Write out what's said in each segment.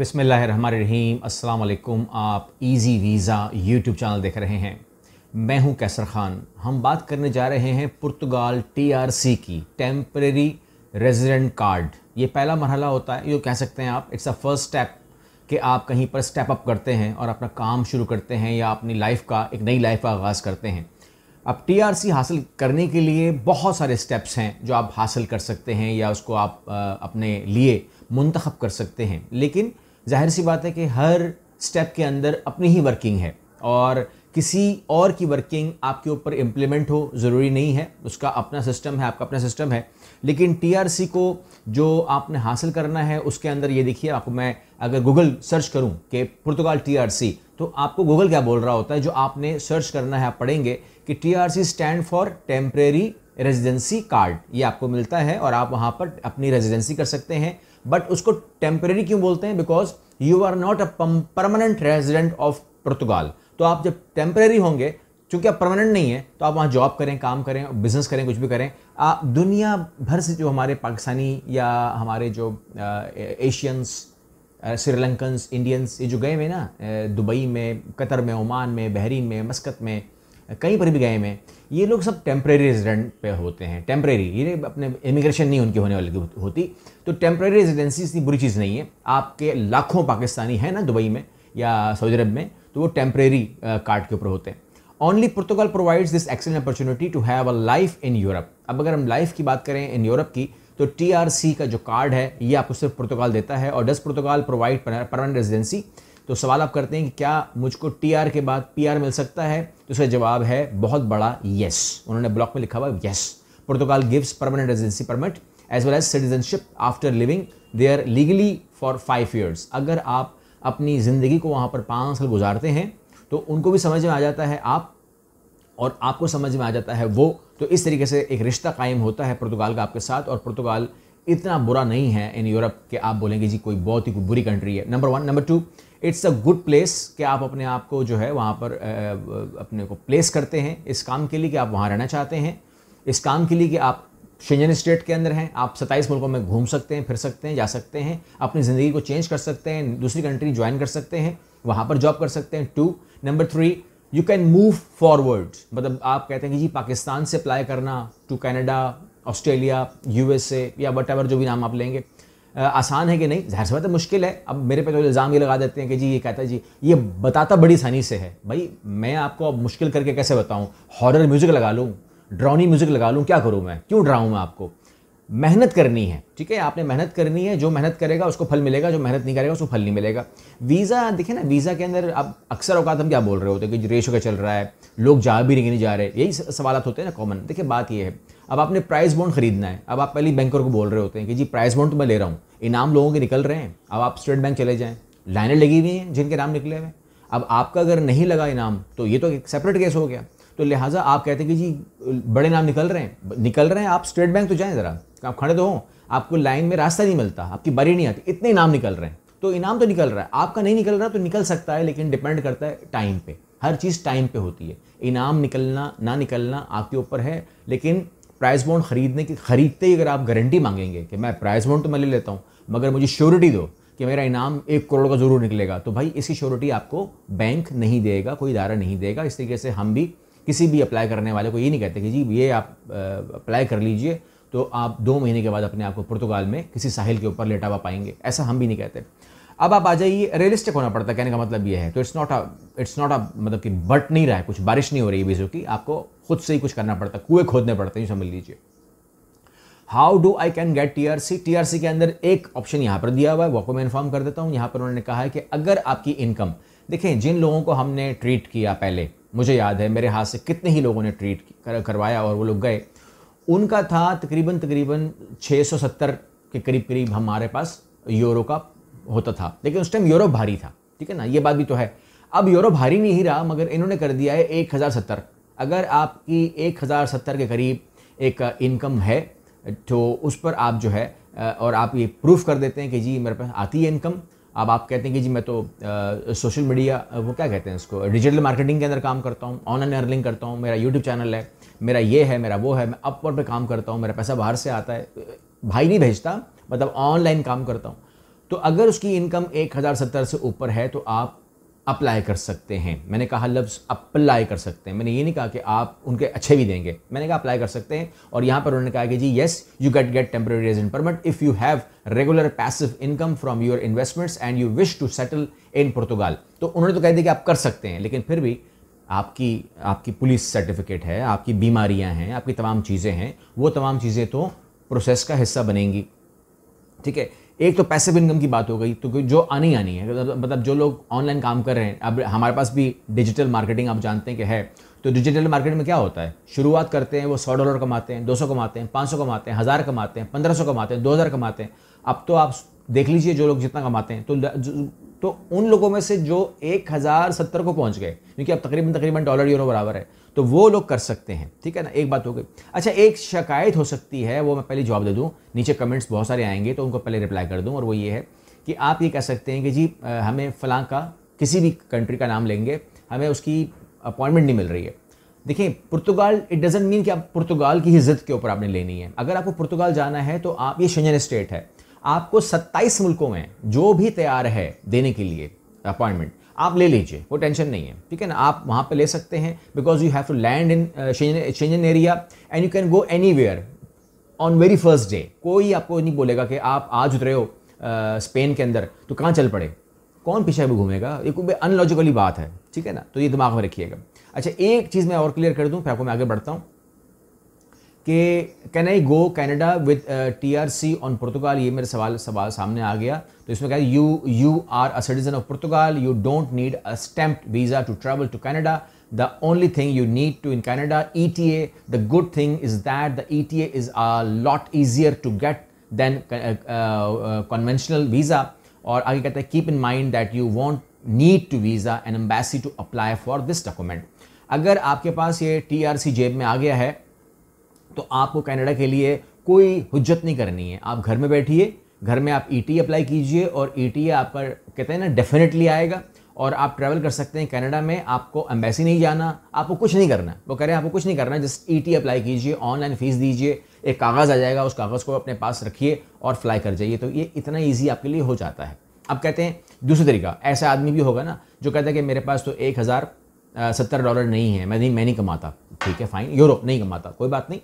बिसमीम अल्लाम आप इजी वीज़ा यूट्यूब चैनल देख रहे हैं मैं हूं कैसर ख़ान हम बात करने जा रहे हैं पुर्तगाल टीआरसी की टेम्प्रेरी रेजिडेंट कार्ड ये पहला मरहला होता है ये कह सकते हैं आप इट्स अ फर्स्ट स्टेप कि आप कहीं पर स्टेप अप करते हैं और अपना काम शुरू करते हैं या अपनी लाइफ का एक नई लाइफ का आगाज़ करते हैं अब सी हासिल करने के लिए बहुत सारे स्टेप्स हैं जो आप हासिल कर सकते हैं या उसको आप अपने लिए मंतख कर सकते हैं लेकिन जाहिर सी बात है कि हर स्टेप के अंदर अपनी ही वर्किंग है और किसी और की वर्किंग आपके ऊपर इम्प्लीमेंट हो ज़रूरी नहीं है उसका अपना सिस्टम है आपका अपना सिस्टम है लेकिन टीआरसी को जो आपने हासिल करना है उसके अंदर ये देखिए आपको मैं अगर गूगल सर्च करूं कि पुर्तगाल टीआरसी तो आपको गूगल क्या बोल रहा होता है जो आपने सर्च करना है आप पढ़ेंगे कि TRC stand for temporary residency card ये आपको मिलता है और आप वहाँ पर अपनी रेजिडेंसी कर सकते हैं बट उसको टेम्परेरी क्यों बोलते हैं because you are not a permanent resident of Portugal तो आप जब टेम्परेरी होंगे चूंकि आप परमानेंट नहीं है तो आप वहाँ जॉब करें काम करें बिजनेस करें कुछ भी करें आप दुनिया भर से जो हमारे पाकिस्तानी या हमारे जो एशियंस श्रीलंकन्स इंडियंस ये जो गए हुए ना दुबई में कतर में ओमान में बहरीन में मस्कत में कहीं पर भी गए में ये लोग सब टेम्प्रेरी रेजिडेंट पे होते हैं टेम्प्रेरी ये अपने इमिग्रेशन नहीं उनकी होने वाली होती तो टेम्प्रेरी रेजिडेंसी इतनी बुरी चीज़ नहीं है आपके लाखों पाकिस्तानी हैं ना दुबई में या सऊदी अरब में तो वो टेम्प्रेरी कार्ड के ऊपर होते हैं only Portugal provides this excellent opportunity to have a life in Europe अब अगर हम लाइफ की बात करें इन यूरोप की तो टी का जो कार्ड है ये आपको सिर्फ पुर्तगाल देता है और does Portugal provide permanent residency तो सवाल आप करते हैं कि क्या मुझको टी के बाद पी मिल सकता है तो उसका जवाब है बहुत बड़ा येस उन्होंने ब्लॉक में लिखा हुआ yes Portugal gives permanent residency permit as well as citizenship after living they are legally for five years अगर आप अपनी ज़िंदगी को वहाँ पर पाँच साल गुजारते हैं तो उनको भी समझ में आ जाता है आप और आपको समझ में आ जाता है वो तो इस तरीके से एक रिश्ता कायम होता है पुर्तगाल का आपके साथ और पुर्तगाल इतना बुरा नहीं है इन यूरोप के आप बोलेंगे जी कोई बहुत ही बुरी कंट्री है number one number two it's a good place कि आप अपने आप को जो है वहाँ पर अपने को प्लेस करते हैं इस काम के लिए कि आप वहाँ रहना चाहते हैं इस काम के लिए कि आप शेंजन स्टेट के अंदर हैं आप सत्ताईस मुल्कों में घूम सकते हैं फिर सकते हैं जा सकते हैं अपनी ज़िंदगी को चेंज कर सकते हैं दूसरी कंट्री ज्वाइन कर सकते हैं वहाँ पर जॉब कर सकते हैं two number three you can move forward मतलब आप कहते हैं कि जी पाकिस्तान से अप्लाई करना टू कैनेडा ऑस्ट्रेलिया यूएसए या वट जो भी नाम आप लेंगे आसान है कि नहीं जहर से बात है मुश्किल है अब मेरे पे तो इल्ज़ाम ये लगा देते हैं कि जी ये कहता है जी ये बताता बड़ी आसानी से है भाई मैं आपको अब मुश्किल करके कैसे बताऊँ हॉरर म्यूज़िक लगा लूँ ड्रोनी म्यूज़िक लगा लूँ क्या करूँ मैं क्यों डराऊँ मैं आपको मेहनत करनी है ठीक है आपने मेहनत करनी है जो मेहनत करेगा उसको फल मिलेगा जो मेहनत नहीं करेगा उसको फल नहीं मिलेगा वीज़ा देखिए ना वीज़ा के अंदर आप अक्सर औकात हम क्या बोल रहे होते हैं कि रेशो का चल रहा है लोग जा भी नहीं जा रहे यही सवाल होते हैं ना कॉमन देखिए बात यह है अब आपने प्राइस बॉन्ड खरीदना है अब आप पहले बैंकर को बोल रहे होते हैं कि जी प्राइस बॉन्ड तो मैं ले रहा हूँ इनाम लोगों के निकल रहे हैं अब आप स्टेट बैंक चले जाएँ लाइनें लगी हुई हैं जिनके नाम निकले हुए अब आपका अगर नहीं लगा इनाम तो ये तो एक सेपरेट केस हो गया तो लिहाजा आप कहते हैं कि जी बड़े नाम निकल रहे हैं निकल रहे हैं आप स्टेट बैंक तो जाएँ ज़रा आप खड़े तो हों आपको लाइन में रास्ता नहीं मिलता आपकी बारी नहीं आती इतने इनाम निकल रहे हैं तो इनाम तो निकल रहा है आपका नहीं निकल रहा तो निकल सकता है लेकिन डिपेंड करता है टाइम पे हर चीज़ टाइम पे होती है इनाम निकलना ना निकलना आपके ऊपर है लेकिन प्राइस बॉन्ड खरीदने की खरीदते ही अगर आप गारंटी मांगेंगे कि मैं प्राइस बॉन्ड तो मैं ले लेता हूँ मगर मुझे श्योरिटी दो कि मेरा इनाम एक करोड़ का जरूर निकलेगा तो भाई इसकी श्योरिटी आपको बैंक नहीं देगा कोई इदारा नहीं देगा इस तरीके से हम भी किसी भी अप्लाई करने वाले को ये नहीं कहते कि जी ये आप अप्लाई कर लीजिए तो आप दो महीने के बाद अपने आप को पुर्तगाल में किसी साहिल के ऊपर लेटा हुआ पाएंगे ऐसा हम भी नहीं कहते अब आप आ जाइए रियलिस्टिक होना पड़ता है कहने का मतलब ये है तो it's not a it's not a मतलब कि बट नहीं रहा है कुछ बारिश नहीं हो रही है बीजों की आपको खुद से ही कुछ करना पड़ता है कुएँ खोदने पड़ते हैं समझ लीजिए how do I can get T R C T R C के अंदर एक ऑप्शन यहाँ पर दिया हुआ है वो को मैं इन्फॉर्म कर देता हूँ यहाँ पर उन्होंने कहा है कि अगर आपकी इनकम देखें जिन लोगों को हमने ट्रीट किया पहले मुझे याद है मेरे हाथ से कितने ही लोगों ने ट्रीट कर, करवाया और वो लोग गए उनका था तकरीबन तकरीबन 670 के करीब करीब हमारे पास यूरो का होता था लेकिन उस टाइम यूरो भारी था ठीक है ना ये बात भी तो है अब यूरो भारी नहीं रहा मगर इन्होंने कर दिया है एक हज़ार सत्तर अगर आपकी एक हज़ार सत्तर के करीब एक इनकम है तो उस पर आप जो है और आप ये प्रूफ कर देते हैं कि जी मेरे पास आती है इनकम अब आप कहते हैं कि जी मैं तो सोशल मीडिया वो क्या कहते हैं इसको डिजिटल मार्केटिंग के अंदर काम करता हूँ ऑनलाइन अर्निंग करता हूँ मेरा यूट्यूब चैनल है मेरा ये है मेरा वो है मैं अपवर्ड पर काम करता हूँ मेरा पैसा बाहर से आता है भाई नहीं भेजता मतलब ऑनलाइन काम करता हूँ तो अगर उसकी इनकम एक हज़ार सत्तर से ऊपर है तो आप अप्लाई कर सकते हैं मैंने कहा लफ्ज़ अप्लाई कर सकते हैं मैंने ये नहीं कहा कि आप उनके अच्छे भी देंगे मैंने कहा अप्लाई कर सकते हैं और यहाँ पर उन्होंने कहा कि जी yes you get get temporary resident permit if you have regular passive income from your investments and you wish to settle in Portugal तो उन्होंने तो कह दिया कि आप कर सकते हैं लेकिन फिर भी आपकी आपकी पुलिस सर्टिफिकेट है आपकी बीमारियाँ हैं आपकी तमाम चीज़ें हैं वो तमाम चीज़ें तो प्रोसेस का हिस्सा बनेंगी ठीक है एक तो पैसिव इनकम की बात हो गई तो जो आनी आनी है मतलब, मतलब जो लोग ऑनलाइन काम कर रहे हैं अब हमारे पास भी डिजिटल मार्केटिंग आप जानते हैं कि है तो डिजिटल मार्केट में क्या होता है शुरुआत करते हैं वो सौ डॉलर कमाते हैं दो सौ कमाते हैं पाँच सौ कमाते हैं हज़ार कमाते हैं पंद्रह सौ कमाते हैं दो हज़ार कमाते हैं अब तो आप देख लीजिए जो लोग जितना कमाते हैं तो तो उन लोगों में से जो एक हज़ार सत्तर को पहुंच गए क्योंकि अब तकरीबन तकरीबन डॉलर यूरो बराबर है तो वो लोग कर सकते हैं ठीक है ना एक बात हो गई अच्छा एक शिकायत हो सकती है वो मैं पहले जवाब दे दूँ नीचे कमेंट्स बहुत सारे आएंगे तो उनको पहले रिप्लाई कर दूँ और वो ये है कि आप ये कह सकते हैं कि जी हमें फलां का किसी भी कंट्री का नाम लेंगे हमें उसकी अपॉइंटमेंट नहीं मिल रही है देखिए पुर्तगाल इट डजेंट मीन कि आप पुर्तगाल की इज्जत के ऊपर आपने लेनी है अगर आपको पुर्तगाल जाना है तो आप ये शंजन स्टेट है आपको 27 मुल्कों में जो भी तैयार है देने के लिए अपॉइंटमेंट आप ले लीजिए वो टेंशन नहीं है ठीक है ना आप वहाँ पर ले सकते हैं because you have to land in Schengen area and you can go anywhere on very first day कोई आपको नहीं बोलेगा कि आप आज उतरे हो स्पेन uh, के अंदर तो कहाँ चल पड़े कौन पीछे भी घूमेगा ये कोई अनलॉजिकली बात है ठीक है ना तो ये दिमाग में रखिएगा अच्छा एक चीज़ मैं और क्लियर कर दूँ फिर आपको मैं आगे बढ़ता हूँ कि can I go Canada with T R C on Portugal ये मेरे सवाल सवाल सामने आ गया तो इसमें कह you you are a citizen of Portugal you don't need a stamp visa to travel to Canada the only thing you need to in Canada E T A the good thing is that the E T A is a lot easier to get than conventional visa और आगे कहते हैं keep in mind that you won't need to visit an embassy to apply for this document अगर आपके पास ये T R सी जेब में आ गया है तो आपको कनाडा के लिए कोई हुज्जत नहीं करनी है आप घर में बैठिए घर में आप ई e अप्लाई कीजिए और ई e आपका कहते हैं ना डेफिनेटली आएगा और आप ट्रैवल कर सकते हैं कनाडा में आपको एम्बेसी नहीं जाना आपको कुछ नहीं करना वो कह रहे हैं आपको कुछ नहीं करना जस्ट ई अप्लाई कीजिए ऑनलाइन फ़ीस दीजिए एक कागज़ आ जाएगा उस कागज़ को अपने पास रखिए और फ्लाई कर जाइए तो ये इतना ईजी आपके लिए हो जाता है अब कहते हैं दूसरा तरीका ऐसा आदमी भी होगा ना जो कहता है कि मेरे पास तो एक हज़ार सत्तर डॉलर नहीं है मैं नहीं मैं नहीं कमाता ठीक है फाइन यूरोप नहीं कमाता कोई बात नहीं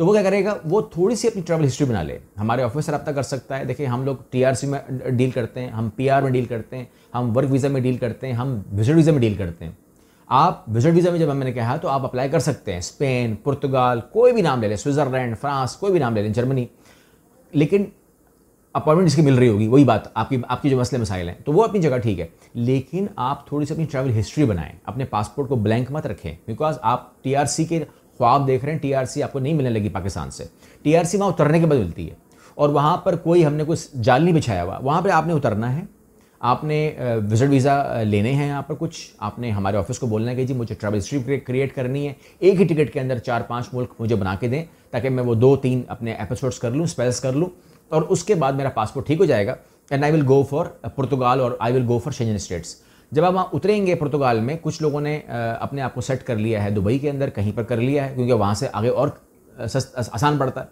तो वो क्या करेगा वो थोड़ी सी अपनी ट्रैवल हिस्ट्री बना ले हमारे ऑफिसर रब्ता कर सकता है देखिए हम लोग टी में डील करते हैं हम पी में डील करते हैं हम वर्क वीज़ा में डील करते हैं हम विजिट वीज़ा में डील करते हैं आप विजिट वीज़ा में जब मैंने कहा तो आप अप्लाई कर सकते हैं स्पेन पुर्तगाल कोई भी नाम ले लें स्विट्ज़रलैंड फ्रांस कोई भी नाम ले लें जर्मनी लेकिन अपॉइंटमेंट इसकी मिल रही होगी वही बात आपकी आपकी जो मसले मसाइल हैं तो वो अपनी जगह ठीक है लेकिन आप थोड़ी सी अपनी ट्रैवल हिस्ट्री बनाएं अपने पासपोर्ट को ब्लैंक मत रखें बिकॉज आप टीआरसी के तो आप देख रहे हैं टीआरसी आपको नहीं मिलने लगी पाकिस्तान से टीआरसी वहाँ उतरने के बाद मिलती है और वहाँ पर कोई हमने कुछ जाल नहीं बिछाया हुआ वहाँ पर आपने उतरना है आपने विजिट वीज़ा लेने हैं यहाँ पर कुछ आपने हमारे ऑफिस को बोलना है कि जी मुझे ट्रैवल हिस्ट्री क्रिएट करनी है एक ही टिकट के अंदर चार पाँच मुल्क मुझे बना के दें ताकि मैं वो दो तीन अपने एपिसोड्स कर लूँ स्पेल्स कर लूँ और उसके बाद मेरा पासपोर्ट ठीक हो जाएगा and I will go for Portugal और I will go for Schengen states जब आप वहाँ उतरेंगे पुर्तगाल में कुछ लोगों ने अपने आप को सेट कर लिया है दुबई के अंदर कहीं पर कर लिया है क्योंकि वहाँ से आगे और आसान पड़ता है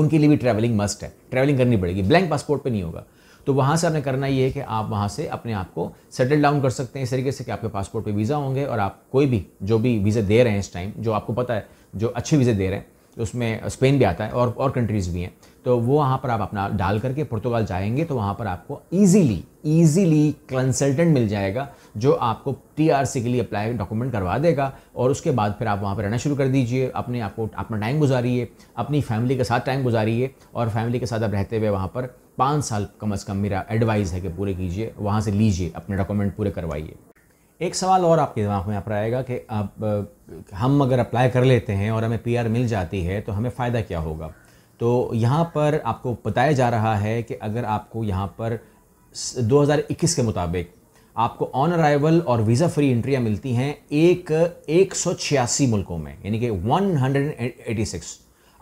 उनके लिए भी ट्रैवलिंग मस्ट है ट्रैवलिंग करनी पड़ेगी ब्लैंक पासपोर्ट पे नहीं होगा तो वहाँ से आपने करना ये है कि आप वहाँ से अपने आप को सेटल डाउन कर सकते हैं इस तरीके से कि आपके पासपोर्ट पे वीज़ा होंगे और आप कोई भी जो भी वीज़ा दे रहे हैं इस टाइम जो आपको पता है जो अच्छे वीज़े दे रहे हैं तो उसमें स्पेन भी आता है और और कंट्रीज़ भी हैं तो वो वहाँ पर आप अपना डाल करके पुर्तगाल जाएंगे तो वहाँ पर आपको ईजीली ईजीली कंसल्टेंट मिल जाएगा जो आपको टी के लिए अप्लाई डॉक्यूमेंट करवा देगा और उसके बाद फिर आप वहाँ पर रहना शुरू कर दीजिए अपने आपको अपना टाइम गुजारिए अपनी फैमिली के साथ टाइम गुजारिए और फैमिली के साथ आप रहते हुए वहाँ पर पाँच साल कम अज़ कम मेरा एडवाइस है कि पूरे कीजिए वहाँ से लीजिए अपने डॉक्यूमेंट पूरे करवाइए एक सवाल और आपके दिमाग में यहाँ पर आएगा कि आप हम अगर अप्लाई कर लेते हैं और हमें पीआर मिल जाती है तो हमें फ़ायदा क्या होगा तो यहाँ पर आपको बताया जा रहा है कि अगर आपको यहाँ पर 2021 के मुताबिक आपको ऑन अराइवल और वीज़ा फ्री एंट्रियाँ मिलती हैं एक एक मुल्कों में यानी कि 186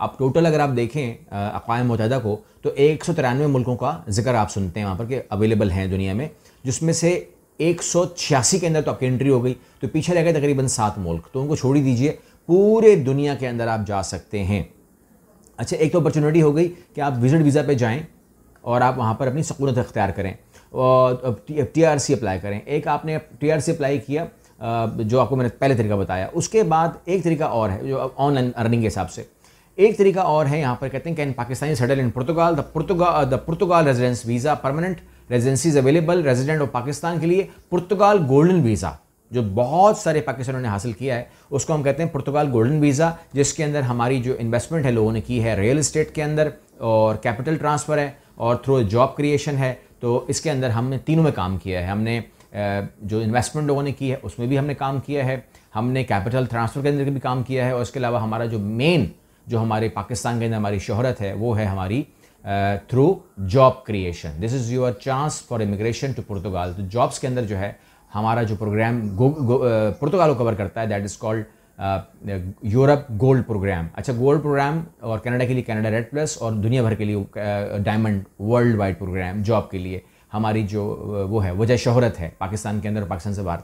अब टोटल अगर आप देखें अकवा मुतहदा को तो एक मुल्कों का जिक्र आप सुनते हैं वहाँ पर कि अवेलेबल हैं दुनिया में जिसमें से एक के अंदर तो आपकी एंट्री हो गई तो पीछे रह गए तकरीबन सात मुल्क तो उनको छोड़ ही दीजिए पूरे दुनिया के अंदर आप जा सकते हैं अच्छा एक तो अपॉर्चुनिटी हो गई कि आप विजिट वीज़ा पे जाएं और आप वहाँ पर अपनी सकूनत अख्तियार करें और टी आर सी अप्लाई करें एक आपने टी आर सी अप्लाई किया जो आपको मैंने पहले तरीका बताया उसके बाद एक तरीका और है जो ऑनलाइन अर्निंग के हिसाब से एक तरीका और है यहाँ पर कहते हैं can Pakistani settle in Portugal the Portugal the Portugal residence visa permanent residencies available resident of Pakistan के लिए पुर्तगाल गोल्डन वीज़ा जो बहुत सारे पाकिस्तानों ने हासिल किया है उसको हम कहते हैं पुर्तगाल गोल्डन वीज़ा जिसके अंदर हमारी जो इन्वेस्टमेंट है लोगों ने की है रियल इस्टेट के अंदर और कैपिटल ट्रांसफ़र है और थ्रू जॉब क्रिएशन है तो इसके अंदर हमने तीनों में काम किया है हमने जो इन्वेस्टमेंट लोगों ने की है उसमें भी हमने काम किया है हमने कैपिटल ट्रांसफ़र के अंदर भी काम किया है और इसके अलावा हमारा जो मेन जो हमारे पाकिस्तान के अंदर हमारी शोहरत है वो है हमारी through job creation this is your chance for immigration to Portugal तो जॉब्स के अंदर जो है हमारा जो प्रोग्राम पुर्तगाल को कवर करता है that is called Europe gold program अच्छा गोल्ड प्रोग्राम और कनाडा के लिए कनाडा रेड प्लस और दुनिया भर के लिए diamond worldwide program job के लिए हमारी जो वो है वजह शहरत है पाकिस्तान के अंदर पाकिस्तान से बाहर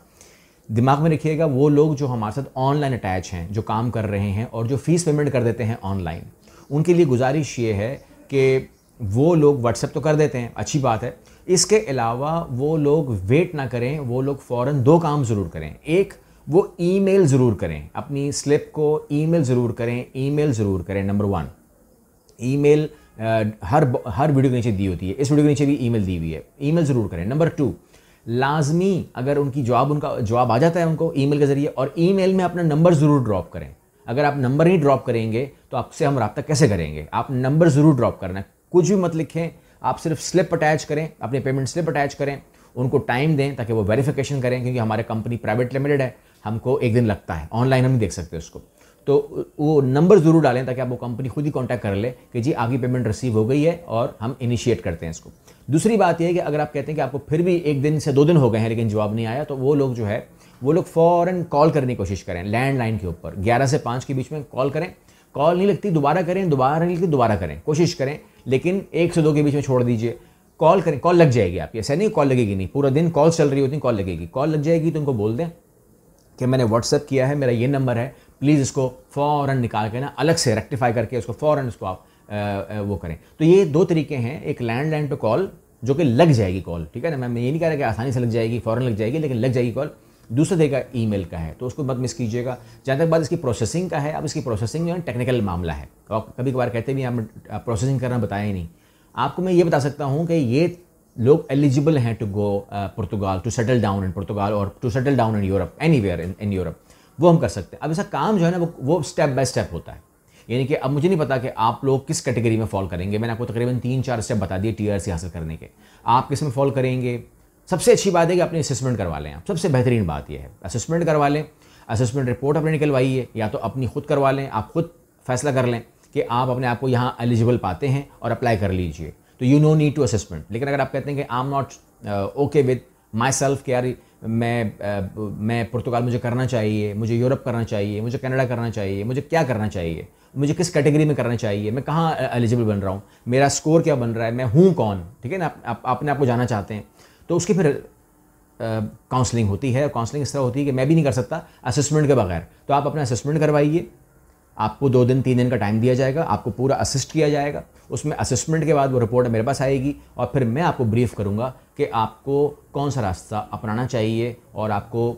दिमाग में रखिएगा वो लोग जो हमारे साथ ऑनलाइन अटैच हैं जो काम कर रहे हैं और जो फीस पेमेंट कर देते हैं ऑनलाइन उनके लिए गुजारिश ये है कि वो लोग व्हाट्सएप तो कर देते हैं अच्छी बात है इसके अलावा वो लोग वेट ना करें वो लोग फ़ौर दो काम ज़रूर करें एक वो ईमेल ज़रूर करें अपनी स्लिप को ईमेल ज़रूर करें ईमेल ज़रूर करें नंबर वन ईमेल हर हर वीडियो के नीचे दी होती है इस वीडियो के नीचे भी ईमेल दी हुई है ईमेल ज़रूर करें नंबर टू लाजमी अगर उनकी जवाब उनका जवाब आ जाता है उनको ईमेल के ज़रिए और ईमेल में अपना नंबर ज़रूर ड्रॉप करें अगर आप नंबर ही ड्रॉप करेंगे तो आपसे हम रबता कैसे करेंगे आप नंबर ज़रूर ड्रॉप करना कुछ भी मत लिखें आप सिर्फ स्लिप अटैच करें अपने पेमेंट स्लिप अटैच करें उनको टाइम दें ताकि वो वेरिफिकेशन करें क्योंकि हमारे कंपनी प्राइवेट लिमिटेड है हमको एक दिन लगता है ऑनलाइन हम नहीं देख सकते उसको तो वो नंबर ज़रूर डालें ताकि आप वो कंपनी खुद ही कॉन्टैक्ट कर ले कि जी आपकी पेमेंट रिसीव हो गई है और हम इनिशिएट करते हैं इसको दूसरी बात यह है कि अगर आप कहते हैं कि आपको फिर भी एक दिन से दो दिन हो गए हैं लेकिन जवाब नहीं आया तो वो लोग जो है वो लोग फ़ौरन कॉल करने की कोशिश करें लैंडलाइन के ऊपर ग्यारह से पाँच के बीच में कॉल करें कॉल नहीं लगती दोबारा करें दोबारा नहीं लगती दोबारा करें कोशिश करें लेकिन एक से दो के बीच में छोड़ दीजिए कॉल करें कॉल लग जाएगी आपकी ऐसा नहीं कॉल लगेगी नहीं पूरा दिन कॉल चल रही होती कॉल लगेगी कॉल लग जाएगी तो उनको बोल दें कि मैंने व्हाट्सअप किया है मेरा ये नंबर है प्लीज़ इसको फ़ौरन निकाल के ना अलग से रेक्टिफाई करके उसको फ़ौरन उसको आप वो करें तो ये दो तरीके हैं एक लैंडलाइन पे कॉल जो कि लग जाएगी कॉल ठीक है ना मैं ये नहीं कह रहा कि आसानी से लग जाएगी फ़ौरन लग जाएगी लेकिन लग जाएगी कॉल दूसरा देगा ईमेल का है तो उसको मत मिस कीजिएगा जहाँ तक बात इसकी प्रोसेसिंग का है अब इसकी प्रोसेसिंग जो है टेक्निकल मामला है और तो कभी कभार कहते भी हम प्रोसेसिंग करना बताया ही नहीं आपको मैं ये बता सकता हूँ कि ये लोग एलिजिबल हैं to go Portugal to settle down in Portugal और to settle down in Europe anywhere in Europe वो हम कर सकते हैं अब ऐसा काम जो है ना वो वो स्टेप बाय स्टेप होता है यानी कि अब मुझे नहीं पता कि आप लोग किस कैटेगरी में फॉल करेंगे मैंने आपको तकरीबन तीन चार स्टेप बता दिए सी हासिल करने के आप किस में फॉल करेंगे सबसे अच्छी बात है कि अपनी असेसमेंट करवा लें आप सबसे बेहतरीन बात यह है असेसमेंट करवा लें असेसमेंट रिपोर्ट अपने निकलवाइए या तो अपनी खुद करवा लें आप खुद फैसला कर लें कि आप अपने आप को यहाँ एलिजिबल पाते हैं और अप्लाई कर लीजिए तो you no need to assessment लेकिन अगर आप कहते हैं कि I am not okay with my self care यार मैं uh, मैं पुर्तगाल मुझे करना चाहिए मुझे यूरोप करना चाहिए मुझे कनाडा करना चाहिए मुझे क्या करना चाहिए मुझे किस कैटेगरी में करना चाहिए मैं कहाँ एलिजिबल uh, बन रहा हूँ मेरा स्कोर क्या बन रहा है मैं हूँ कौन ठीक है ना आप, आप, आपने आपको जाना चाहते हैं तो उसकी फिर काउंसलिंग होती है काउंसलिंग इस तरह होती है कि मैं भी नहीं कर सकता असेसमेंट के बगैर तो आप अपना असेसमेंट करवाइए आपको दो दिन तीन दिन का टाइम दिया जाएगा आपको पूरा असिस्ट किया जाएगा उसमें असेसमेंट के बाद वो रिपोर्ट मेरे पास आएगी और फिर मैं आपको ब्रीफ करूँगा कि आपको कौन सा रास्ता अपनाना चाहिए और आपको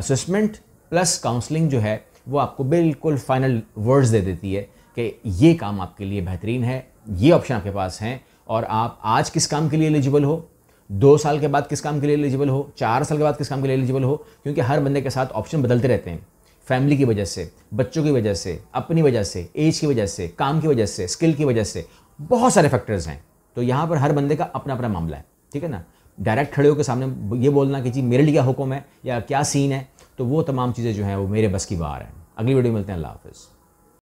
असेसमेंट प्लस काउंसलिंग जो है वो आपको बिल्कुल फाइनल वर्ड्स दे देती है कि ये काम आपके लिए बेहतरीन है ये ऑप्शन आपके पास हैं और आप आज किस काम के लिए एलिजिबल हो दो साल के बाद किस काम के लिए एलिजिबल हो चार साल के बाद किस काम के लिए एलिजिबल हो क्योंकि हर बंदे के साथ ऑप्शन बदलते रहते हैं फैमिली की वजह से बच्चों की वजह से अपनी वजह से एज की वजह से काम की वजह से स्किल की वजह से बहुत सारे फैक्टर्स हैं तो यहाँ पर हर बंदे का अपना अपना मामला है ठीक है ना डायरेक्ट खड़े होकर सामने ये बोलना कि जी मेरे लिए क्या हुक्म है या क्या सीन है तो वो तमाम चीज़ें जो हैं वो मेरे बस की बाहर हैं अगली वीडियो मिलते हैं अल्लाह हाफिज़